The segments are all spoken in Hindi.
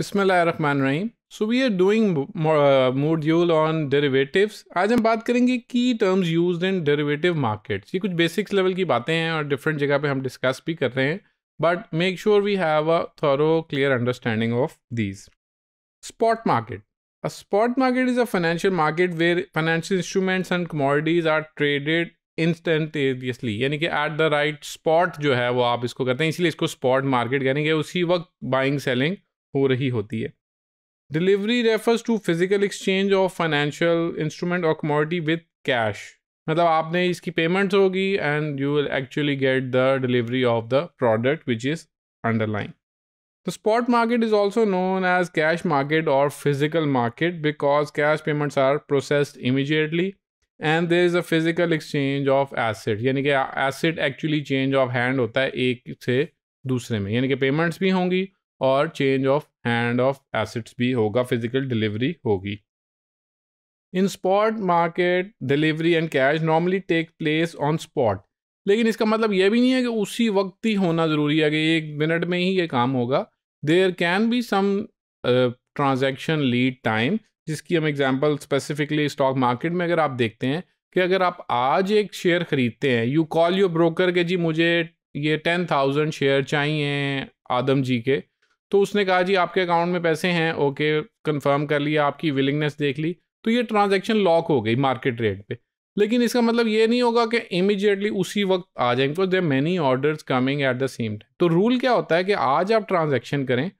बिस्मिल्लाहिर्रहमानिर्रहीम so we are doing module on derivatives आज हम बात करेंगे की terms used in derivative markets ये कुछ बेसिक्स लेवल की बातें हैं और डिफरेंट जगह पे हम डिस्कस भी कर रहे हैं but make sure we have a thorough clear understanding of these spot market a spot market is a financial market where financial instruments and commodities are traded instantaneously यानी कि एट द राइट स्पॉट जो है वो आप इसको करते हैं इसलिए इसको स्पॉट मार्केट कहेंगे उसी वक्त बाइंग सेलिंग हो रही होती है delivery refers to physical exchange of financial instrument और कमोडिटी विथ कैश मतलब आपने इसकी पेमेंट्स होगी and you will actually get the delivery of the product which is underlying the spot market is also known as cash market और physical market because cash payments are processed immediately and there is a physical exchange of asset यानी कि asset actually change of hand होता है एक से दूसरे में यानी कि पेमेंट्स भी होंगी और change of hand of assets भी होगा फिजिकल डिलीवरी होगी in spot market delivery and cash normally take place on spot लेकिन इसका मतलब यह भी नहीं है कि उसी वक्त ही होना ज़रूरी है कि एक मिनट में ही ये काम होगा there can be some transaction lead time जिसकी हम एग्जाम्पल स्पेसिफिकली स्टॉक मार्केट में अगर आप देखते हैं कि अगर आप आज एक शेयर ख़रीदते हैं यू कॉल योर ब्रोकर के जी मुझे ये टेन थाउजेंड शेयर चाहिए आदम जी के तो उसने कहा जी आपके अकाउंट में पैसे हैं ओके कंफर्म कर लिया आपकी विलिंगनेस देख ली तो ये ट्रांजेक्शन लॉक हो गई मार्केट रेट पे लेकिन इसका मतलब ये नहीं होगा कि इमिजिएटली उसी वक्त आ जाएंगे because there many order coming at the same time तो रूल क्या होता है कि आज आप ट्रांजेक्शन करें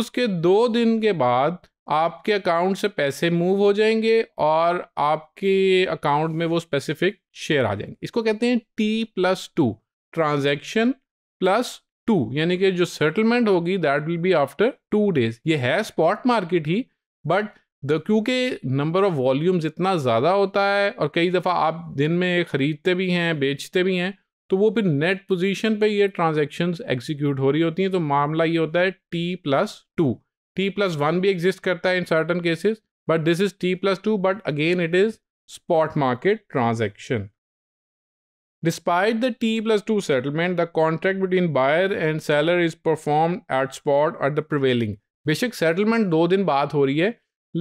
उसके दो दिन के बाद आपके अकाउंट से पैसे मूव हो जाएंगे और आपके अकाउंट में वो स्पेसिफिक शेयर आ जाएंगे इसको कहते हैं T plus two transaction plus two यानी कि जो सेटलमेंट होगी that will be after two days ये है स्पॉट मार्केट ही बट द क्योंकि नंबर ऑफ वॉल्यूम्स इतना ज़्यादा होता है और कई दफ़ा आप दिन में ख़रीदते भी हैं बेचते भी हैं तो वो फिर नेट पोजीशन पे ये ट्रांजेक्शन एग्जीक्यूट हो रही होती हैं तो मामला ये होता है T plus two T plus one भी एग्जिस्ट करता है in certain cases but this is T plus two but again it is spot market transaction Despite the T plus 2 settlement, the contract between buyer and seller is performed at spot at the prevailing. बेशक सेटलमेंट दो दिन बाद हो रही है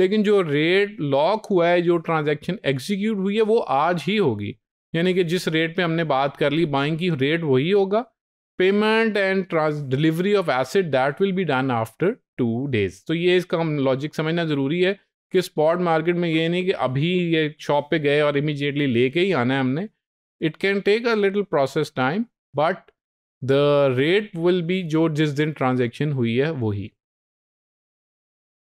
लेकिन जो रेट लॉक हुआ है जो ट्रांजैक्शन एग्जीक्यूट हुई है वो आज ही होगी यानी कि जिस रेट पे हमने बात कर ली बाइंग की रेट वही होगा payment and delivery of asset that will be done after two days तो ये इसका हम लॉजिक समझना ज़रूरी है कि स्पॉट मार्केट में ये नहीं कि अभी ये शॉप पे गए और इमीजिएटली लेके ही आना है हमने it can take a little process time but the rate will be जो जिस दिन ट्रांजेक्शन हुई है वही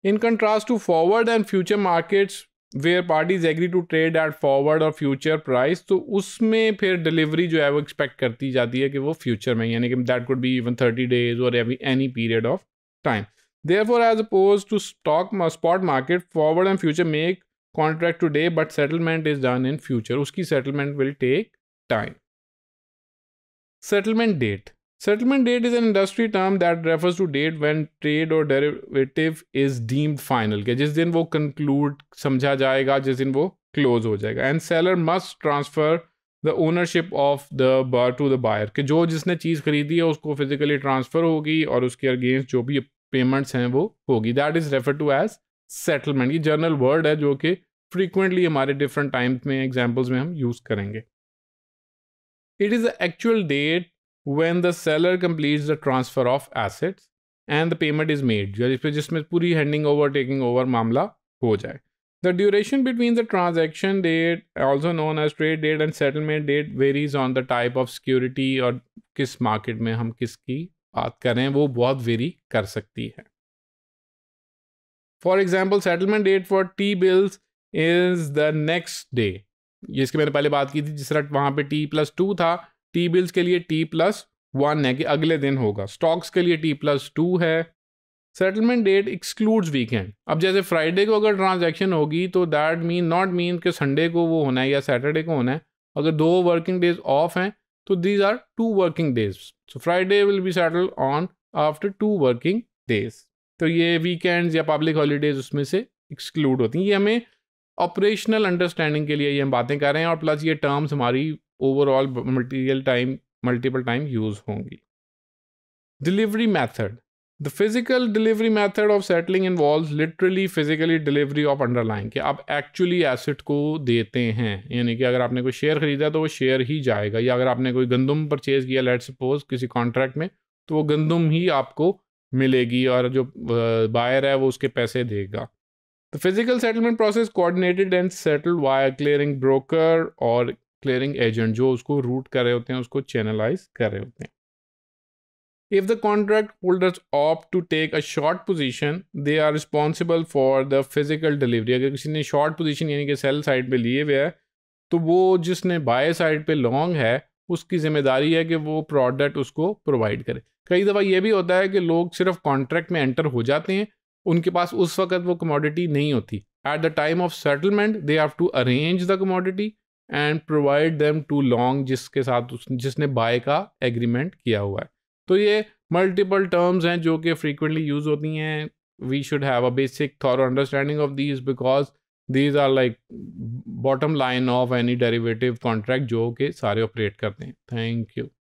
in contrast to forward and future markets where parties agree to trade at forward और फ्यूचर प्राइस तो उसमें फिर डिलीवरी जो है वो एक्सपेक्ट करती जाती है कि वो फ्यूचर में यानी कि that could be even thirty days और any period of time there for as opposed to stock spot market forward and future make contract today but settlement is done in future उसकी settlement will take time. Settlement date. Settlement date is an industry term that refers to date when trade or derivative is deemed final. कि जिस दिन वो conclude समझा जाएगा जिस दिन वो close हो जाएगा and seller must transfer the ownership of the buyer to the buyer कि जो जिसने चीज़ खरीदी है उसको फिजिकली ट्रांसफ़र होगी और उसके against जो भी पेमेंट्स हैं वो होगी that is refer to as settlement ये जर्नल वर्ड है जो कि फ्रीक्वेंटली हमारे डिफरेंट टाइम्स में एग्जाम्पल्स में हम यूज़ करेंगे It is the actual date when the seller completes the transfer of assets and the payment is made. जिसमें पूरी handing over, taking over मामला हो जाए. The duration between the transaction date, also known as trade date and settlement date, varies on the type of security or किस market में हम किसकी बात करें वो बहुत vary कर सकती है For example, settlement date for T-bills is the next day. ये मैंने पहले बात की थी जिस तरह वहाँ पे टी प्लस टू था टी बिल्स के लिए टी प्लस वन है कि अगले दिन होगा स्टॉक्स के लिए टी प्लस टू है सेटलमेंट डेट एक्सक्लूड्स वीकेंड अब जैसे फ्राइडे को अगर ट्रांजेक्शन होगी तो दैट मीन नॉट मीन कि संडे को वो होना है या सैटरडे को होना है अगर दो वर्किंग डेज ऑफ हैं तो these are two working days so Friday will be settle on after two working days तो ये वीकेंड्स या पब्लिक हॉलीडेज उसमें से एक्सक्लूड होती हैं ये हमें ऑपरेशनल अंडरस्टैंडिंग के लिए ये हम बातें कर रहे हैं और प्लस ये टर्म्स हमारी ओवरऑल मल्टीरियल टाइम मल्टीपल टाइम यूज़ होंगी delivery method the physical delivery method of settling involve literally physically delivery of underlying के आप एक्चुअली एसेट को देते हैं यानी कि अगर आपने कोई शेयर खरीदा तो वो शेयर ही जाएगा या अगर आपने कोई गंदम परचेज किया लेट सपोज किसी कॉन्ट्रैक्ट में तो वो गंदम ही आपको मिलेगी और जो बायर है वो उसके पैसे देगा The physical settlement process coordinated and settled via clearing broker or clearing agent जो उसको root कर रहे होते हैं उसको channelize कर रहे होते हैं If the contract holders opt to take a short position, they are responsible for the physical delivery. अगर किसी ने short position यानी कि sell side पे लिए हुए है तो वो जिसने buy side पे long है उसकी जिम्मेदारी है कि वो product उसको provide करे कई दफ़ा ये भी होता है कि लोग सिर्फ contract में enter हो जाते हैं उनके पास उस वक्त वो कमोडिटी नहीं होती at the time of settlement they have to arrange the commodity and provide them to long जिसके साथ उस जिसने बाय का एग्रीमेंट किया हुआ है तो ये मल्टीपल टर्म्स हैं जो कि फ्रीक्वेंटली यूज होती हैं we should have a basic thorough understanding of these because these are like bottom line of any derivative contract जो कि सारे ऑपरेट करते हैं थैंक यू